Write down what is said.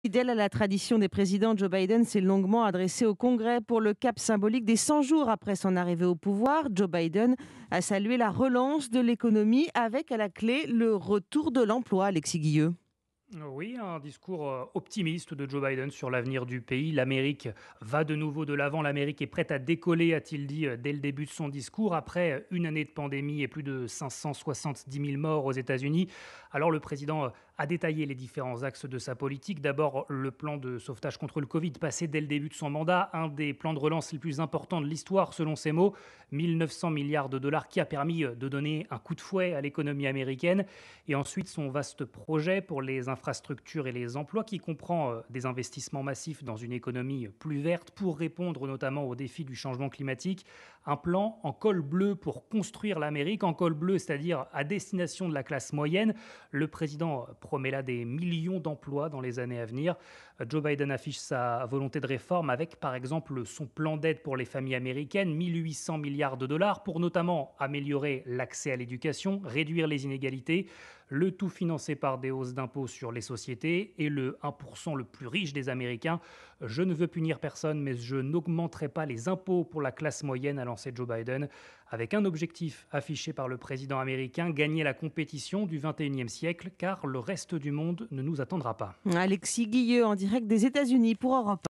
Fidèle à la tradition des présidents, Joe Biden s'est longuement adressé au Congrès pour le cap symbolique des 100 jours après son arrivée au pouvoir. Joe Biden a salué la relance de l'économie avec à la clé le retour de l'emploi, Alexis Guilleux. Oui, un discours euh, optimiste de Joe Biden sur l'avenir du pays. L'Amérique va de nouveau de l'avant, l'Amérique est prête à décoller, a-t-il dit euh, dès le début de son discours, après une année de pandémie et plus de 570 000 morts aux États-Unis. Alors le président euh, a détaillé les différents axes de sa politique. D'abord, le plan de sauvetage contre le Covid, passé dès le début de son mandat, un des plans de relance les plus importants de l'histoire, selon ses mots, 1900 milliards de dollars, qui a permis de donner un coup de fouet à l'économie américaine. Et ensuite, son vaste projet pour les infrastructures et les emplois, qui comprend euh, des investissements massifs dans une économie plus verte pour répondre notamment aux défis du changement climatique, un plan en col bleu pour construire l'Amérique, en col bleu, c'est-à-dire à destination de la classe moyenne. Le président promet là des millions d'emplois dans les années à venir. Joe Biden affiche sa volonté de réforme avec par exemple son plan d'aide pour les familles américaines, 1800 milliards de dollars, pour notamment améliorer l'accès à l'éducation, réduire les inégalités, le tout financé par des hausses d'impôts sur les sociétés et le 1% le plus riche des Américains. Je ne veux punir personne, mais je n'augmenterai pas les impôts pour la classe moyenne, a lancé Joe Biden, avec un objectif affiché par le président américain, gagner la compétition du 21e siècle, car le reste du monde ne nous attendra pas. Alexis Guilleux en direct des États-Unis pour Europe.